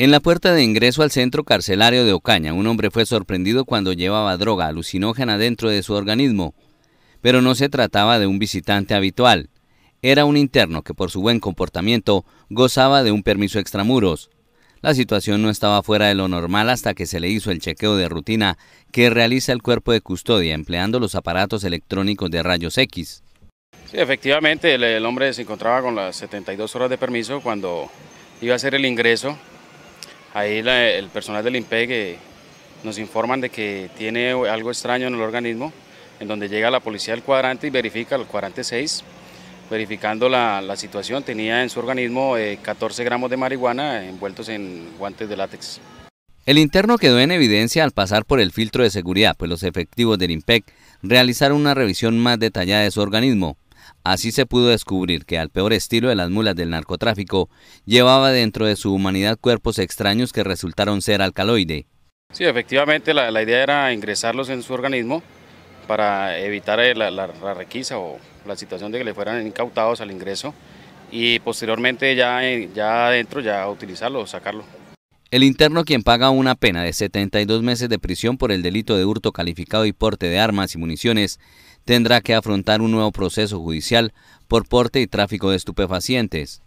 En la puerta de ingreso al centro carcelario de Ocaña, un hombre fue sorprendido cuando llevaba droga alucinógena dentro de su organismo, pero no se trataba de un visitante habitual. Era un interno que por su buen comportamiento gozaba de un permiso extramuros. La situación no estaba fuera de lo normal hasta que se le hizo el chequeo de rutina que realiza el cuerpo de custodia empleando los aparatos electrónicos de rayos X. Sí, efectivamente, el, hombre se encontraba con las 72 horas de permiso cuando iba a hacer el ingreso Ahí el personal del IMPEG nos informan de que tiene algo extraño en el organismo, en donde llega la policía del cuadrante y verifica el cuadrante 6, verificando la, situación, tenía en su organismo 14 eh, gramos de marihuana envueltos en guantes de látex. El interno quedó en evidencia al pasar por el filtro de seguridad, pues los efectivos del Impeg realizaron una revisión más detallada de su organismo, Así se pudo descubrir que al peor estilo de las mulas del narcotráfico, llevaba dentro de su humanidad cuerpos extraños que resultaron ser alcaloide. Sí, efectivamente la, idea era ingresarlos en su organismo para evitar eh, la, requisa o la situación de que le fueran incautados al ingreso y posteriormente ya, eh, ya adentro ya utilizarlo o sacarlo. El interno quien paga una pena de 72 meses de prisión por el delito de hurto calificado y porte de armas y municiones tendrá que afrontar un nuevo proceso judicial por porte y tráfico de estupefacientes.